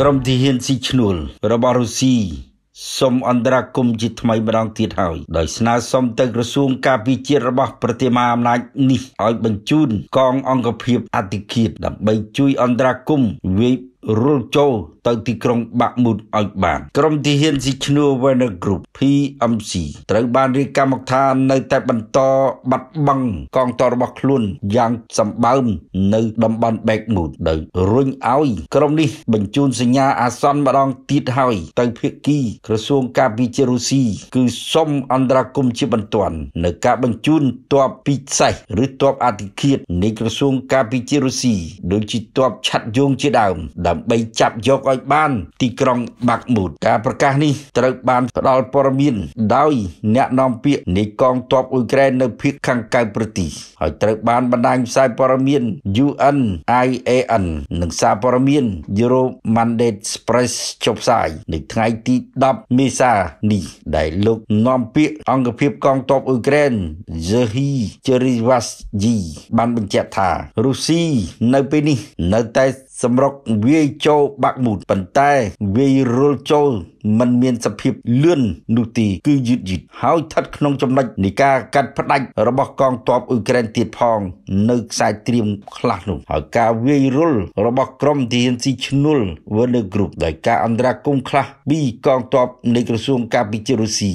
ក្រុមទីហ៊ានស៊ីឈ្នួលរបស់រុស្ស៊ីសូមអន្តរាគមជាថ្មីម្ដងទៀតហើយដោយស្នើសុំទៅក្រសួងការពារជាតិរបស់ ប្រតិមាអំណាច នេះឲ្យបញ្ជូនកង អង្គភាពអតិគិតដើម្បីជួយ អន្តរាគមវាយរុលចូលទៅទីក្រុងបាក់មូតឲ្យបានក្រុមទីហ៊ានស៊ីឈ្នួល Wagner Group PMC ត្រូវបានរាយការណ៍មកថា នៅតែបន្តបាត់បង់កងទ័ពរបស់ខ្លួនយ៉ាងសម្បើម នៅតំបន់បែកមូតដោយរុញឲ្យ ក្រុមនេះបញ្ជូនសញ្ញាអាសន្នម្ដងទៀតហើយ ទៅភាគីក្រសួងការពារជាតិរុស្ស៊ីគឺសុំអន្តរាគមន៍ជាបន្ទាន់នៅការបញ្ជូនទ័ពពិសេសឬទ័ពអតិឃាតនៃក្រសួងការពារជាតិរុស្ស៊ីដូចជាទ័ពឆាត់យងជាដើមដើម្បីដើម្បីចាប់យកឲ្យបាន ទីក្រុងបាក់មូតការប្រកាសនេះត្រូវបានផ្ដល់ព័ត៌មាន ដោយអ្នកនាំពាក្យនៃកងទ័ពអ៊ុយក្រែន នៅភូមិខាងកៅប្រទេសហើយត្រូវបានបណ្ដាញផ្សាយព័ត៌មាន UN IAN និងសារព័ត៌មាន Euro Mandate Express ចុះផ្សាយនៅថ្ងៃទី10មេសានេះដែលលោកនាំពាក្យអង្គភាពកងទ័ពអ៊ុយក្រែន Zehi Cherivasyi បានបញ្ជាក់ថារុស្ស៊ីនៅពេលនេះនៅតែសម្រុកវាយចូលបាក់មូតប៉ុន្តែវាយរុលចូលมันមានសភាពលឿននោះទី គឺយឺតយឺតហើយស្ថិតក្នុងចំណុចនៃការកាត់ផ្ដាច់របស់កងទ័ពអ៊ុយក្រែនទៀតផង នៅខ្សែត្រៀមខ្លះនោះ ហើយការវាយរុលរបស់ក្រុមទាហានស៊ីឈ្នួល Wagner Group ដោយការអន្តរាគមន៍ខ្លះពីកងទ័ពនៃក្រសួងការពារជាតិរុស្ស៊ី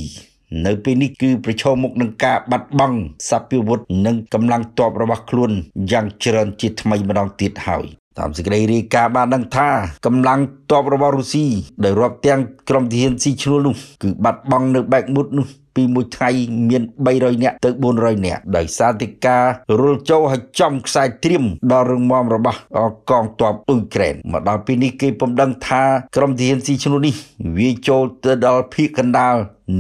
នៅពេលនេះគឺប្រឈមមុខនឹងការបាត់បង់សព្វវុធនិងកម្លាំងទ័ពរបស់ខ្លួនយ៉ាងច្រើនជាថ្មីម្ដងទៀតហើយតាមសេចក្តីរាយការណ៍បានដឹងថាកម្លាំងទ័ពរបស់រុស្ស៊ីដែលរាប់ទាំងក្រុមទាហានស៊ីឈ្នួលនោះគឺបាត់បង់នៅបែកមុតនោះពីមួយថ្ងៃមាន300នាក់ទៅ400នាក់ដោយសារតិការរុលចូលហើយចំខ្សែត្រៀមដល់រឹងមាំរបស់កងទ័ពអ៊ុយក្រែនមកដល់ពេលនេះគេពំដឹងថាក្រុមទាហានស៊ីឈ្នួលនេះ វាចូលទៅដល់ភៀកកណ្ដាល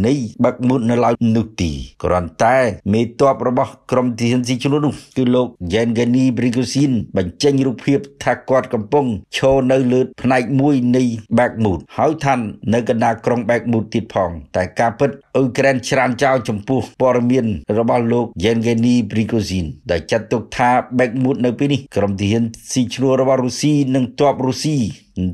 នៃបឹកមុននៅឡើយនោះទីគ្រាន់តែមេតបរបស់ក្រុមទាហានស៊ីឈ្នួលនោះគឺលោក Yevgeny Prigozhin បញ្ចេញរូបភាព ថាគាត់កំពុងឈរនៅលើផ្នែកមួយនៃបឹកមុនហើយថាននៅកណ្ដាលក្រុងបឹកមុនទៀតផង តែការពិតអ៊ុយក្រែនច្រានចោលចំពោះព័ត៌មានរបស់លោក Yevgeny Prigozhin ដែលចាត់ទុកថាបែកមុតនៅពេលនេះ ក្រុមទាហានស៊ីឈ្នួលរបស់រុស្ស៊ីនិងទ័ពរុស្ស៊ីស្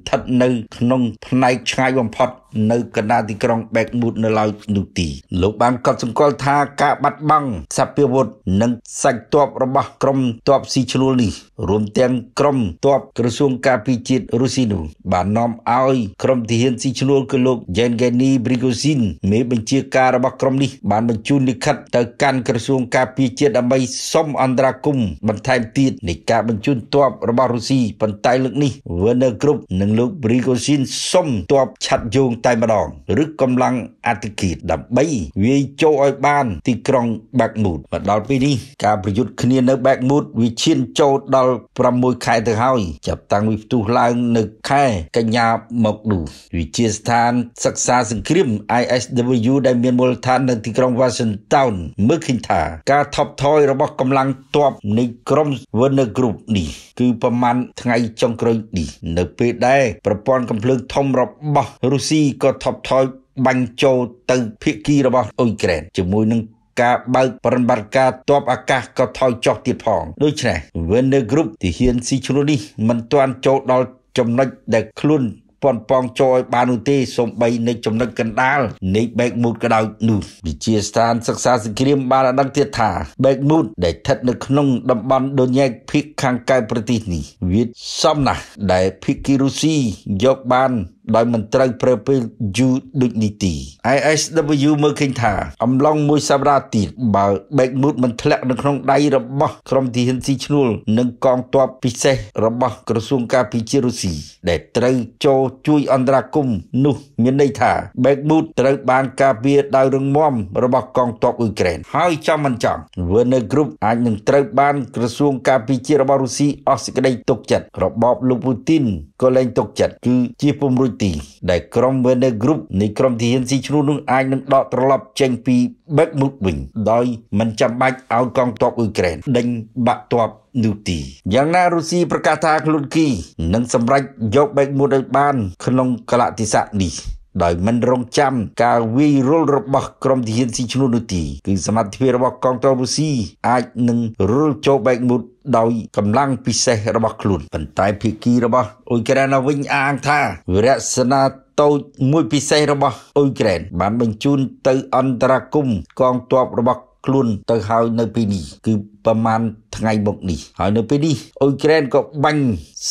ថិតនៅ ក្នុងផ្នែកឆ្ងាយបំផុត នៅកណ្ដាលទីក្រុងបែកមូតនៅឡើយនោះទីលោកបានកត់សម្គាល់ថាការបាត់បង់សព្វាវុធនិងសាច់ទ័ពរបស់ក្រុមទ័ពស៊ីឈ្នួលនេះ រួមទាំង ក្រុមទ័ពក្រសួងការពារជាតិរុស្ស៊ីនោះបាននាំឲ្យក្រុមទាហានស៊ីឈ្នួលគឺលោក Yevgeny Prigozhin មេបញ្ជាការរបស់ក្រុមនេះបានបញ្ជូនលិខិតទៅកាន់ក្រសួងការពារជាតិដើម្បីសុំអន្តរាគមន៍បន្ថែមទៀតនៃការបញ្ជូនទ័ពរបស់រុស្ស៊ីប៉ុន្តែលើកនេះ Wagner Group និងលោក Prigozhin សុំទ័ពឆាត់យោងតែម្ដងឬកម្លាំងអតិគិតដើម្បីវាយចូលឲ្យបានទីក្រុង Bakhmut មកដល់ពេលនេះការប្រយុទ្ធគ្នានៅ Bakhmut វាឈានចូលដល់6ខែទៅហើយចាប់តាំងពីផ្ទុះឡើងនៅខែកញ្ញាមកនោះវិជាស្ថានសិក្សាសង្គ្រាម ISW ដែលដែលមានមូលដ្ឋាននៅទីក្រុង Washington មើលឃើញថា ការថប់ថយរបស់កម្លាំងទ័ពនៃក្រុម Wagner Group នេះគឺប្រមាណថ្ងៃចុងក្រោយនេះនៅពេលដែលប្រព័ន្ធកំភ្លើងធំរបស់រុស្ស៊ីក៏ថប់ថយបាញ់ចូលទៅភៀកគីរបស់អ៊ុយក្រែនជាមួយនឹងការបើកប្រតិបត្តិការទ័ពអាកាសក៏ថយចុះទៀតផងដូច្នេះ Wagner Group ទីហ៊ានស៊ីឈ្នួលនេះមិនទាន់ចូលដល់ចំណុចដែលខ្លួនប៉ុនប៉ងចោយបាននោះទេសំបីនៅចំណុចកណ្ដាលនៃបែកមូតក្តោចនោះវិជាស្ថានសិក្សាសង្គ្រាមបានអដឹងទៀតថាបែកមូតដែលស្ថិតនៅក្នុងតំបន់ដូញែកភីកខាងកើតប្រទេសនេះវាសំណាស់ដែលភីកីរុស៊ីយកបានដោយមិនត្រូវប្រើពេលយូរដូចនេះទី ISW មើលឃើញថាអំឡុងមួយសប្តាហ៍ទៀតបើ Bakhmut មិនធ្លាក់នៅក្នុងដៃរបស់ក្រុមទាហានស៊ីឈ្នួលនិងកងទ័ពពិសេស របស់ក្រសួងការពារជាតិរុស្ស៊ីដែលត្រូវចូលជួយ អន្តរាគមន៍នោះមានន័យថា Bakhmut ត្រូវបាន ការពារដោយរងមមរបស់កងទ័ពអ៊ុយក្រែនហើយចំមិនចំ Wagner Group អាចនឹងត្រូវ បាន ក្រសួងការពារជាតិរបស់រុស្ស៊ីអស់សេចក្តីទុកចិត្តរបបលោកពូទីនក៏លែងទុកចិត្តគឺជាពំរុចទីដែលក្រុម Werner Group នៃក្រុមទាហានស៊ីឈ្នួលនោះអាចនឹងដកត្រឡប់ចេញពី Bakhmut វិញដោយមិនចាំបាច់ឲ្យកងទ័ពអ៊ុយក្រែនដេញបាក់ទ័ពនោះទីយ៉ាងណារុស្ស៊ីប្រកាសថាខ្លួនគីនឹងសម្រេចយកបេកមួយឲ្យបាន ក្នុងកលតិស័កនេះដោយមិនរងចាំការវាយរុលរបស់ក្រុមទាហានស៊ីឈ្នួលនោះទីគឺសមត្ថភាពរបស់កងទ័ពរុស្ស៊ីអាចនឹងរុលចូលបែកមុខដោយកម្លាំងពិសេសរបស់ខ្លួនប៉ុន្តែភៀគីរបស់អ៊ុយក្រែនវិញអាងថាវិរៈសេនាតូចមួយ ពិសេសរបស់អ៊ុយក្រែនបានបញ្ជូនទៅ អន្តរាគមកងទ័ពរបស់ខ្លួនទៅហើយនៅពេលនេះគឺប្រមាណថ្ងៃមុខនេះហើយនៅពេលនេះអ៊ុយក្រែនក៏បាញ់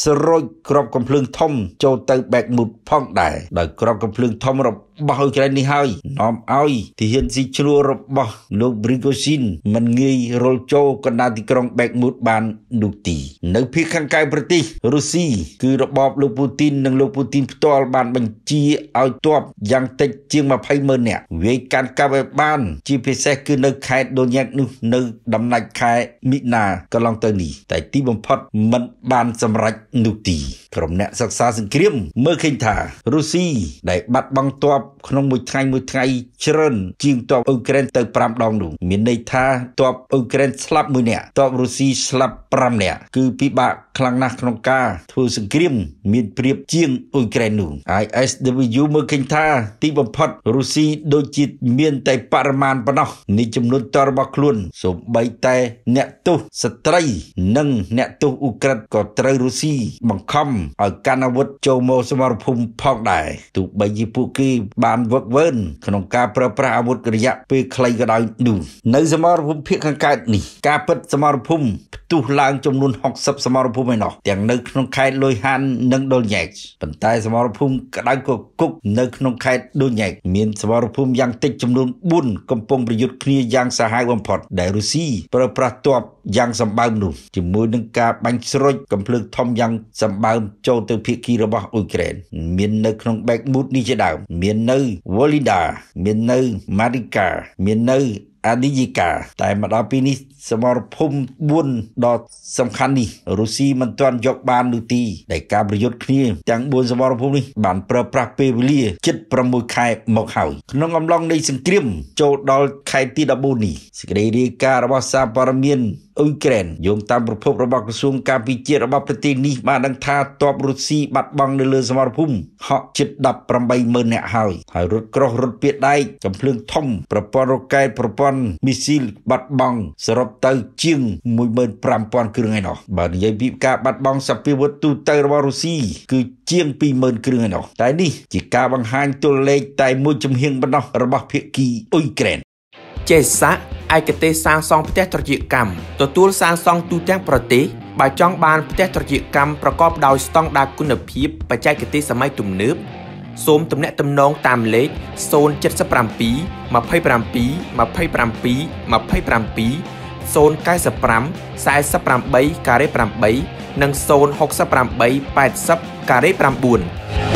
ស្រូចក្របកំភ្លើងធំចូលទៅបែកមុតផងដែរដោយក្របកំភ្លើងធំរបស់អ៊ុយក្រែននេះហើយ នាំឲ្យទាហានស៊ីឈ្នួលរបស់លោកព្រីកូស៊ីនមិនងាយរុលចូលកណ្ដាលទីក្រុងបែកមុតបាននោះទី នៅភូមិខាងកៅប្រទេសរុស្ស៊ីគឺរបបលោកពូទីននិងលោកពូទីនផ្ទាល់បានបញ្ជាឲ្យទ័ពយ៉ាងតិចជាង20ម៉ឺននាក់វាយកាន់កាប់ឲ្យបាន ជាពិសេសគឺនៅខេត្តដូនយ៉ាកនោះនៅដំណាច់ខែមីនាកន្លងទៅនេះតែទីបំផុតមិនបានសម្រេច陆地。ក្រុមអ្នកសិក្សាសង្គ្រាមមើលឃើញថារុស្ស៊ីដែលបាត់បង់ទ័ពក្នុងមួយថ្ងៃមួយថ្ងៃច្រើនជាងទ័ពអ៊ុយក្រែនទៅ5ដងនោះមានន័យថាទ័ពអ៊ុយក្រែនស្លាប់មួយនាក់ទ័ពរុស្ស៊ីស្លាប់5នាក់គឺពិបាកខ្លាំងណាស់ក្នុងការធ្វើសង្គ្រាម មានប្រៀបជាងអ៊ុយក្រែននោះ ISW មើលឃើញថា ទីបំផុតរុស្ស៊ីដូចជាមានតែបរិមាណប៉ុណ្ណោះនៃចំនួនតរបស់ខ្លួនសូម្បីតែអ្នកទោសស្ត្រីនិងអ្នកទោសអ៊ុក្រិតក៏ត្រូវរុស្ស៊ីបង្ខំឲ្យកាន់អាវុធចូលមកសមរភូមិផងដែរទោះបីជាពួកគេបានវឹកវើក្នុងការប្រើប្រាស់អាវុធរយៈពេលខ្លីក៏ដោយនោះនៅ សមរភូមិភាគខាងកើតនេះការពិត សមរភូមិផ្ទុះឡើងចំនួន60សមរភូមិឯណោះទាំងនៅក្នុងខេត្តលុយហាននិងដុលញែកប៉ុន្តែ សមរភូមិក្តៅគគុកនៅក្នុងខេត្តដុលញែកមានសមរភូមិយ៉ាងតិចចំនួន4កំពុងប្រយុទ្ធគ្នាយ៉ាងសាហាវបំផុតដែលរុស្ស៊ីប្រើប្រាស់ទ័ពយ៉ាងសម្បើមនោះជាមួយនឹងការបាញ់ស្រុចកំភ្លើងធំយ៉ាងសម្បើមចូលទៅភៀកគីរបស់អ៊ុយក្រែន មាននៅក្នុងបែកមូតនេះជាដើមមាននៅវ៉ូលីដា មាននៅម៉ារីកាមាននៅអាឌីយីកាតែមកដល់ពេលនេះសមរភូមិ4ដ៏សំខាន់នេះរុស្ស៊ីមិនទាន់យកបាននោះទីដែលការប្រយុទ្ធគ្នាទាំង4សមរភូមិនេះបានប្រើប្រាស់ពេលវេលាជិត6ខែ មកហើយក្នុងអំឡុងនៃសង្គ្រាម ចូលដល់ខែទី14នេះសេចក្តីរាយការណ៍របស់សារព័ត៌មានអ៊ុយក្រែនយោងតាមប្រភពរបស់ក្រសួងការពារជាតិរបស់ប្រទេសនេះបានដឹងថាទ័ពរុស្ស៊ីបាត់បង់នៅលើសមរភូមិហក់ជិត180000នាក់ហើយហើយរថក្រោះរថពាដែកចំភ្លើងធំប្រព័ន្ធរ៉ុកែតប្រព័ន្ធមីស៊ីលបាត់បង់សរុបទៅជាង15000គ្រឿងឯណោះបើនិយាយពីការបាត់បង់សពាវុធទូទៅរបស់រុស្ស៊ីគឺជាង20000គ្រឿងឯណោះតែនេះជាការបង្ហាញទល់លេខតែមួយចំហៀងប៉ុណ្ណោះរបស់ភាគីអ៊ុយក្រែនចេស័កឯកទេសសាងសង់ផ្ទះត្រចៀកកម្មទទួលសាងសង់ទូទាំងប្រទេសបើចង់បាន ផ្ទះត្រចៀកកម្មប្រកបដោយស្តង់ដារគុណភាពបច្ចេកទេសសម័យទំនើបសូមទំនាក់ទំនងតាមលេខ077 27 27 27 095 48ការ៉េ8និង068 80ការ៉េ9